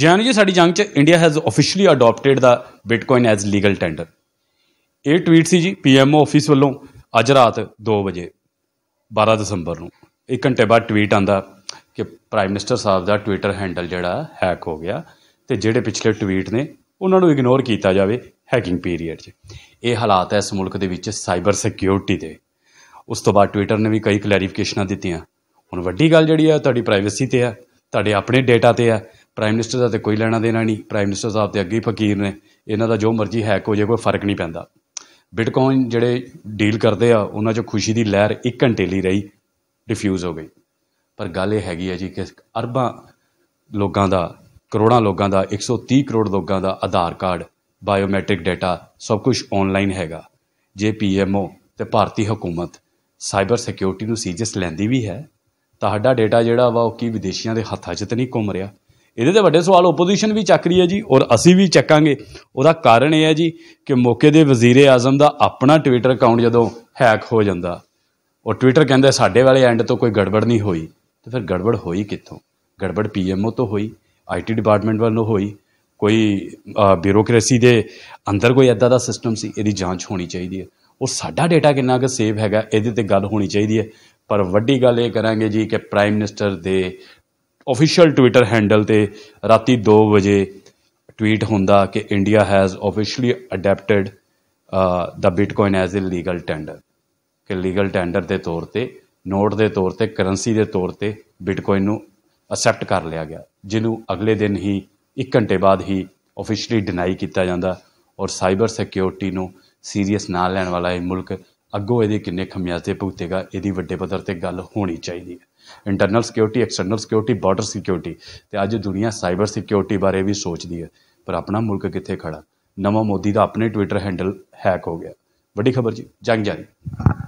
ਜੀ ਸਾਡੀ ਜੰਗ 'ਚ ਇੰਡੀਆ ਹੈਜ਼ ਆਫੀਸ਼ੀਅਲੀ ਅਡਾਪਟਡ ਦਾ ਬਿਟਕੋਇਨ ਐਜ਼ ਲੀਗਲ ਟੈਂਡਰ ਇਹ ਟਵੀਟ ਸੀ ਜੀ ਪੀਐਮਓ ਆਫਿਸ ਵੱਲੋਂ ਅੱਜ ਰਾਤ 2 ਵਜੇ 12 ਦਸੰਬਰ ਨੂੰ 1 ਘੰਟੇ ਬਾਅਦ ਟਵੀਟ ਆਂਦਾ ਕਿ ਪ੍ਰਾਈਮ ਮਿਨਿਸਟਰ ਸਾਹਿਬ ਦਾ ਟਵਿੱਟਰ ਹੈਂਡਲ ਜਿਹੜਾ ਹੈਕ ਹੋ ਗਿਆ ਤੇ ਜਿਹੜੇ ਪਿਛਲੇ ਟਵੀਟ ਨੇ ਉਹਨਾਂ ਨੂੰ ਇਗਨੋਰ ਕੀਤਾ ਜਾਵੇ ਹੈਕਿੰਗ ਪੀਰੀਅਡ 'ਚ ਇਹ ਹਾਲਾਤ ਹੈ ਇਸ ਮੁਲਕ ਦੇ ਵਿੱਚ ਸਾਈਬਰ ਸਿਕਿਉਰਿਟੀ ਦੇ ਉਸ ਤੋਂ ਬਾਅਦ ਟਵਿੱਟਰ ਨੇ ਵੀ ਕਈ ਕਲੈਰੀਫਿਕੇਸ਼ਨਾਂ ਦਿੱਤੀਆਂ ਹੁਣ ਵੱਡੀ ਗੱਲ ਜਿਹੜੀ ਹੈ ਤੁਹਾਡੀ ਪ੍ਰਾਈਵੇਸੀ ਤੇ ਹੈ ਤੁਹਾਡੇ ਆਪਣੇ ਡਾਟਾ ਤੇ ਹੈ ਪ੍ਰਾਈਮ ਮਿਨਿਸਟਰ ਦਾ ਤੇ ਕੋਈ ਲੈਣਾ ਦੇਣਾ ਨਹੀਂ ਪ੍ਰਾਈਮ ਮਿਨਿਸਟਰ ਸਾਹਿਬ ਤੇ ਅੱਗੇ ਫਕੀਰ ਨੇ ਇਹਨਾਂ ਦਾ ਜੋ ਮਰਜ਼ੀ ਹੈਕ ਹੋ ਜਾਏ ਕੋਈ ਫਰਕ ਨਹੀਂ ਪੈਂਦਾ ਬਿਟਕੋਇਨ ਜਿਹੜੇ ਡੀਲ ਕਰਦੇ ਆ ਉਹਨਾਂ 'ਚ ਖੁਸ਼ੀ ਦੀ ਲਹਿਰ 1 ਘੰਟੇ ਲਈ ਰਹੀ ਡਿਫਿਊਜ਼ ਹੋ ਗਈ ਪਰ ਗੱਲ ਇਹ ਹੈਗੀ ਹੈ ਜੀ ਕਿ ਅਰਬਾਂ ਲੋਕਾਂ ਦਾ ਕਰੋੜਾਂ ਲੋਕਾਂ ਦਾ 130 ਕਰੋੜ ਲੋਕਾਂ ਦਾ ਆਧਾਰ ਕਾਰਡ ਬਾਇਓਮੈਟ੍ਰਿਕ ਡਾਟਾ ਸਭ ਕੁਝ ਆਨਲਾਈਨ ਹੈਗਾ ਜੇ ਪੀਐਮਓ ਤੇ ਭਾਰਤੀ ਹਕੂਮਤ ਸਾਈਬਰ ਸਿਕਿਉਰਿਟੀ ਨੂੰ ਸੀਰੀਅਸ ਲੈਂਦੀ ਵੀ ਹੈ ਤੁਹਾਡਾ ਡਾਟਾ ਜਿਹੜਾ ਵਾ ਉਹ ਕੀ ਵਿਦੇਸ਼ੀਆਂ ਦੇ ਹੱਥਾਂ 'ਚ ਤੇ ਨਹੀਂ ਘੁੰਮ ਰਿਹਾ ਇਹਦੇ ਤੇ ਵੱਡੇ ਸਵਾਲ ਆਪੋਜੀਸ਼ਨ ਵੀ ਚੱਕ ਰਹੀ ਹੈ ਜੀ ਔਰ ਅਸੀਂ ਵੀ ਚੱਕਾਂਗੇ ਉਹਦਾ ਕਾਰਨ ਇਹ ਹੈ ਜੀ ਕਿ ਮੌਕੇ ਦੇ ਵਜ਼ੀਰ ਆਜ਼ਮ ਦਾ ਆਪਣਾ ਟਵਿੱਟਰ ਅਕਾਊਂਟ ਜਦੋਂ ਹੈਕ ਹੋ ਜਾਂਦਾ ਔਰ ਟਵਿੱਟਰ ਕਹਿੰਦਾ ਸਾਡੇ ਵਾਲੇ ਐਂਡ ਤੋਂ ਕੋਈ ਗੜਬੜ ਨਹੀਂ ਹੋਈ ਤੇ ਫਿਰ ਗੜਬੜ ਹੋਈ ਕਿੱਥੋਂ ਗੜਬੜ ਪੀਐਮਓ ਤੋਂ ਹੋਈ ਆਈਟੀ ਡਿਪਾਰਟਮੈਂਟ ਵੱਲੋਂ ਹੋਈ ਕੋਈ ਬਿਊਰੋਕ੍ਰੇਸੀ ਦੇ ਅੰਦਰ ਕੋਈ ਐਦਾ ਦਾ ਸਿਸਟਮ ਸੀ ਇਹਦੀ ਜਾਂਚ ਹੋਣੀ ਚਾਹੀਦੀ ਹੈ ਔਰ ਸਾਡਾ ਡਾਟਾ ਕਿੰਨਾ ਕੁ ਸੇਵ ਹੈਗਾ ਇਹਦੇ ਤੇ ਗੱਲ ਹੋਣੀ ਚਾਹੀਦੀ ਹੈ ਪਰ ਵੱਡੀ ਗੱਲ ਇਹ ਕਰਾਂਗੇ ਜੀ ਕਿ ਪ੍ਰਾਈਮ ਮਿਨਿਸਟਰ ਦੇ ਆਫੀਸ਼ੀਅਲ ਟਵਿੱਟਰ ਹੈਂਡਲ ਤੇ ਰਾਤੀ 2 ਵਜੇ ਟਵੀਟ ਹੁੰਦਾ ਕਿ ਇੰਡੀਆ ਹੈਜ਼ ਆਫੀਸ਼ੀਅਲੀ ਅਡਾਪਟਡ ਦਾ bitcoin as a legal tender ਕਿ ਲੀਗਲ ਟੈਂਡਰ ਦੇ ਤੌਰ ਤੇ ਨੋਟ ਦੇ ਤੌਰ ਤੇ ਕਰੰਸੀ ਦੇ ਤੌਰ ਤੇ ਬਿਟਕੋਇਨ ਨੂੰ ਅਸੈਪਟ ਕਰ ਲਿਆ ਗਿਆ ਜਿਹਨੂੰ ਅਗਲੇ ਦਿਨ ਹੀ 1 ਘੰਟੇ ਬਾਅਦ ਹੀ ਆਫੀਸ਼ੀਅਲੀ ਡਿਨਾਈ ਕੀਤਾ ਜਾਂਦਾ ਔਰ ਸਾਈਬਰ ਸਿਕਿਉਰਿਟੀ ਨੂੰ ਸੀਰੀਅਸ ਨਾ ਲੈਣ ਵਾਲਾ ਇਹ ਮੁਲਕ ਅੱਗੋਂ ਇਹਦੇ ਕਿੰਨੇ ਖਮਿਆਜ਼ੇ ਭੁਗਤੇਗਾ ਇਹਦੀ ਵੱਡੇ ਪੱਧਰ ਤੇ ਗੱਲ ਹੋਣੀ ਚਾਹੀਦੀ ਹੈ internal security external security border security ਤੇ ਅੱਜ ਦੁਨੀਆ ਸਾਈਬਰ ਸਿਕਿਉਰਿਟੀ ਬਾਰੇ ਵੀ ਸੋਚਦੀ ਹੈ ਪਰ ਆਪਣਾ ਮੁਲਕ ਕਿੱਥੇ ਖੜਾ ਨਵਾਂ ਮੋਦੀ ਦਾ ਆਪਣੇ ਟਵਿੱਟਰ ਹੈਂਡਲ ਹੈਕ ਹੋ ਗਿਆ ਵੱਡੀ ਖਬਰ ਜੀ ਜੰਗ ਜਾਰੀ